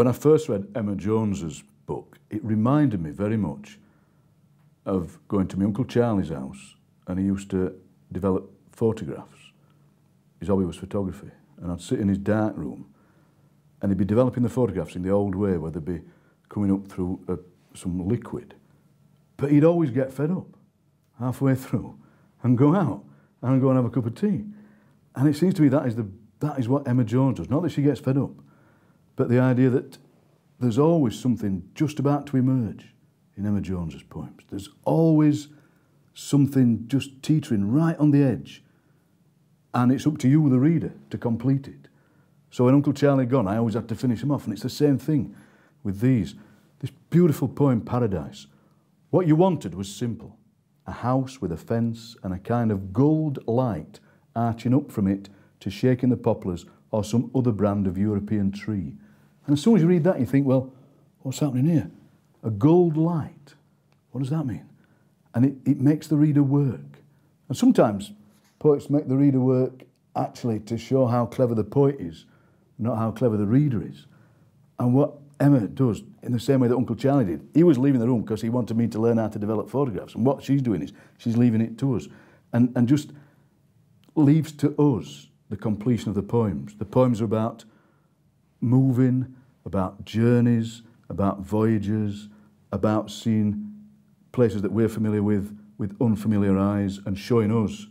When I first read Emma Jones's book, it reminded me very much of going to my Uncle Charlie's house and he used to develop photographs. His hobby was photography. And I'd sit in his dark room and he'd be developing the photographs in the old way where they'd be coming up through a, uh, some liquid. But he'd always get fed up halfway through and go out and go and have a cup of tea. And it seems to me that is, the, that is what Emma Jones does. Not that she gets fed up, but the idea that there's always something just about to emerge in Emma Jones's poems. There's always something just teetering right on the edge. And it's up to you, the reader, to complete it. So when Uncle Charlie gone, I always had to finish him off. And it's the same thing with these. This beautiful poem, Paradise. What you wanted was simple. A house with a fence and a kind of gold light arching up from it to shaking the poplars or some other brand of European tree. And as soon as you read that, you think, well, what's happening here? A gold light. What does that mean? And it, it makes the reader work. And sometimes poets make the reader work actually to show how clever the poet is, not how clever the reader is. And what Emma does, in the same way that Uncle Charlie did, he was leaving the room because he wanted me to learn how to develop photographs. And what she's doing is she's leaving it to us and, and just leaves to us the completion of the poems. The poems are about moving, about journeys, about voyages, about seeing places that we're familiar with with unfamiliar eyes and showing us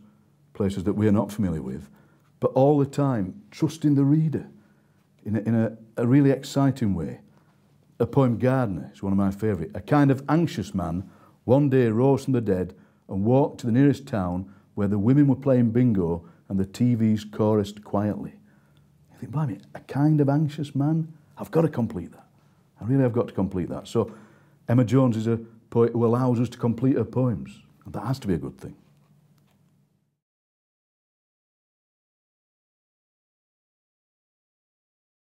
places that we're not familiar with, but all the time trusting the reader in a, in a, a really exciting way. A poem, Gardener, is one of my favourite. A kind of anxious man one day rose from the dead and walked to the nearest town where the women were playing bingo and the TVs chorused quietly. I think, blimey, a kind of anxious man. I've got to complete that. I really have got to complete that. So Emma Jones is a poet who allows us to complete her poems. And that has to be a good thing.